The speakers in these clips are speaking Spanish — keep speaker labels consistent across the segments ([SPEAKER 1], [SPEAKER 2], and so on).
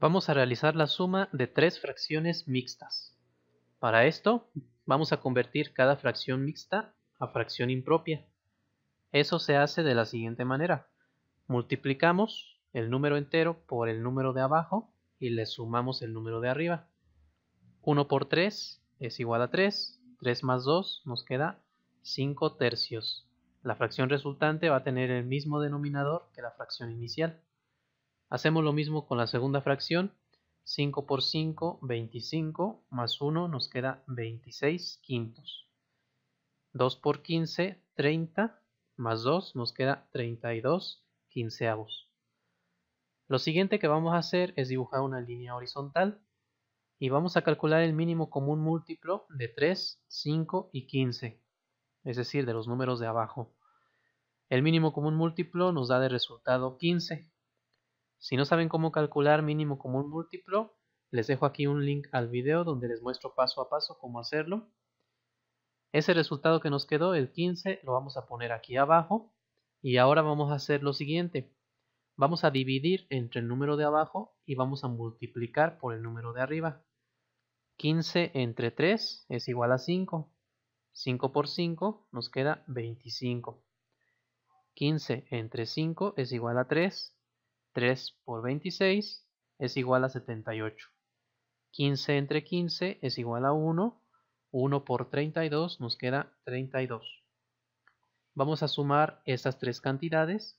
[SPEAKER 1] vamos a realizar la suma de tres fracciones mixtas. Para esto, vamos a convertir cada fracción mixta a fracción impropia. Eso se hace de la siguiente manera. Multiplicamos el número entero por el número de abajo y le sumamos el número de arriba. 1 por 3 es igual a 3. 3 más 2 nos queda 5 tercios. La fracción resultante va a tener el mismo denominador que la fracción inicial. Hacemos lo mismo con la segunda fracción. 5 por 5, 25, más 1 nos queda 26 quintos. 2 por 15, 30, más 2 nos queda 32 quinceavos. Lo siguiente que vamos a hacer es dibujar una línea horizontal y vamos a calcular el mínimo común múltiplo de 3, 5 y 15, es decir, de los números de abajo. El mínimo común múltiplo nos da de resultado 15, si no saben cómo calcular mínimo común múltiplo, les dejo aquí un link al video donde les muestro paso a paso cómo hacerlo. Ese resultado que nos quedó, el 15, lo vamos a poner aquí abajo. Y ahora vamos a hacer lo siguiente. Vamos a dividir entre el número de abajo y vamos a multiplicar por el número de arriba. 15 entre 3 es igual a 5. 5 por 5 nos queda 25. 15 entre 5 es igual a 3. 3 por 26 es igual a 78. 15 entre 15 es igual a 1. 1 por 32 nos queda 32. Vamos a sumar estas tres cantidades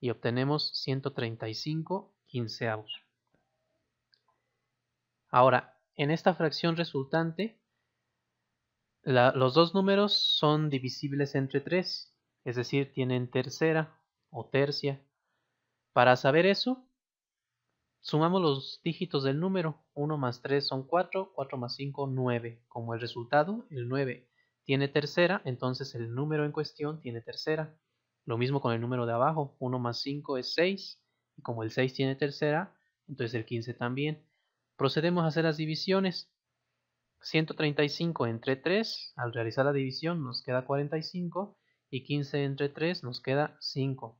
[SPEAKER 1] y obtenemos 135 quinceavos. Ahora, en esta fracción resultante, los dos números son divisibles entre 3, es decir, tienen tercera o tercia. Para saber eso, sumamos los dígitos del número. 1 más 3 son 4, 4 más 5, 9. Como el resultado, el 9 tiene tercera, entonces el número en cuestión tiene tercera. Lo mismo con el número de abajo, 1 más 5 es 6, y como el 6 tiene tercera, entonces el 15 también. Procedemos a hacer las divisiones. 135 entre 3, al realizar la división nos queda 45, y 15 entre 3 nos queda 5.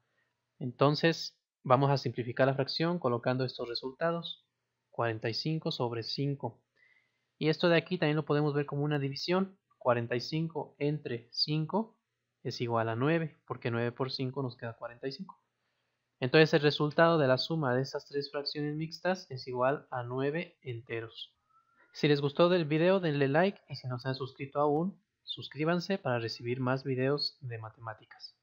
[SPEAKER 1] Entonces, Vamos a simplificar la fracción colocando estos resultados. 45 sobre 5. Y esto de aquí también lo podemos ver como una división. 45 entre 5 es igual a 9, porque 9 por 5 nos queda 45. Entonces el resultado de la suma de estas tres fracciones mixtas es igual a 9 enteros. Si les gustó del video denle like y si no se han suscrito aún, suscríbanse para recibir más videos de matemáticas.